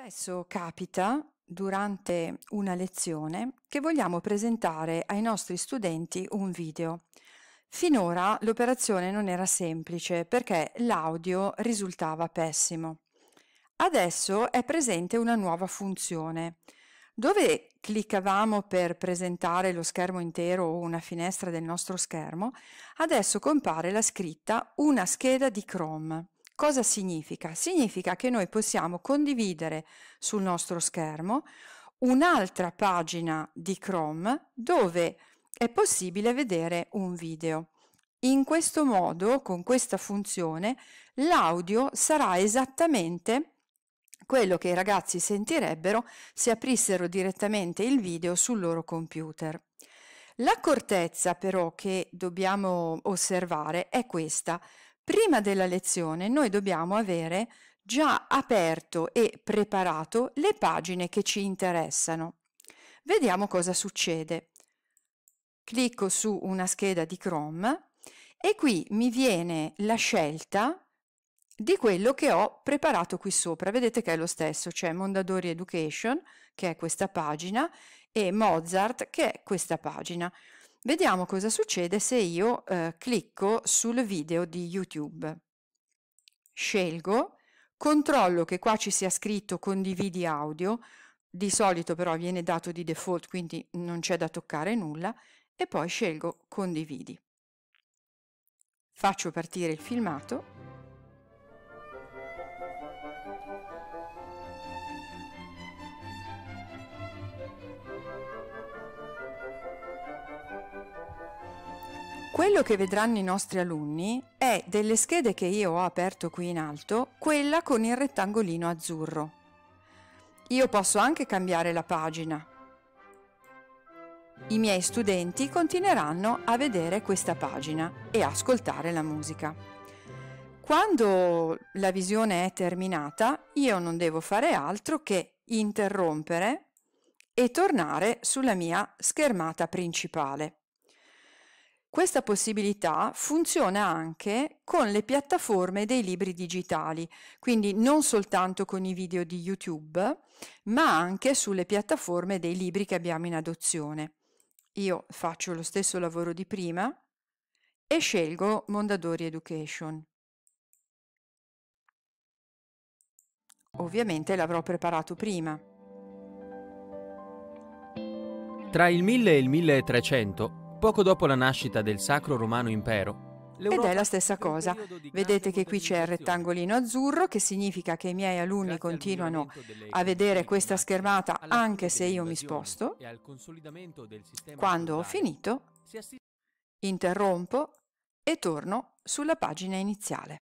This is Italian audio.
Spesso capita, durante una lezione, che vogliamo presentare ai nostri studenti un video. Finora l'operazione non era semplice perché l'audio risultava pessimo. Adesso è presente una nuova funzione. Dove cliccavamo per presentare lo schermo intero o una finestra del nostro schermo, adesso compare la scritta Una scheda di Chrome. Cosa significa? Significa che noi possiamo condividere sul nostro schermo un'altra pagina di Chrome dove è possibile vedere un video. In questo modo, con questa funzione, l'audio sarà esattamente quello che i ragazzi sentirebbero se aprissero direttamente il video sul loro computer. L'accortezza però che dobbiamo osservare è questa prima della lezione noi dobbiamo avere già aperto e preparato le pagine che ci interessano. Vediamo cosa succede. Clicco su una scheda di Chrome e qui mi viene la scelta di quello che ho preparato qui sopra. Vedete che è lo stesso, c'è Mondadori Education, che è questa pagina, e Mozart, che è questa pagina. Vediamo cosa succede se io eh, clicco sul video di YouTube. Scelgo, controllo che qua ci sia scritto condividi audio, di solito però viene dato di default quindi non c'è da toccare nulla e poi scelgo condividi. Faccio partire il filmato Quello che vedranno i nostri alunni è delle schede che io ho aperto qui in alto, quella con il rettangolino azzurro. Io posso anche cambiare la pagina. I miei studenti continueranno a vedere questa pagina e ascoltare la musica. Quando la visione è terminata, io non devo fare altro che interrompere e tornare sulla mia schermata principale. Questa possibilità funziona anche con le piattaforme dei libri digitali, quindi non soltanto con i video di YouTube, ma anche sulle piattaforme dei libri che abbiamo in adozione. Io faccio lo stesso lavoro di prima e scelgo Mondadori Education. Ovviamente l'avrò preparato prima. Tra il 1000 e il 1300 Poco dopo la nascita del Sacro Romano Impero, ed è la stessa cosa. Vedete che qui c'è il rettangolino azzurro, che significa che i miei alunni continuano a vedere questa schermata anche se io mi sposto. Quando ho finito, interrompo e torno sulla pagina iniziale.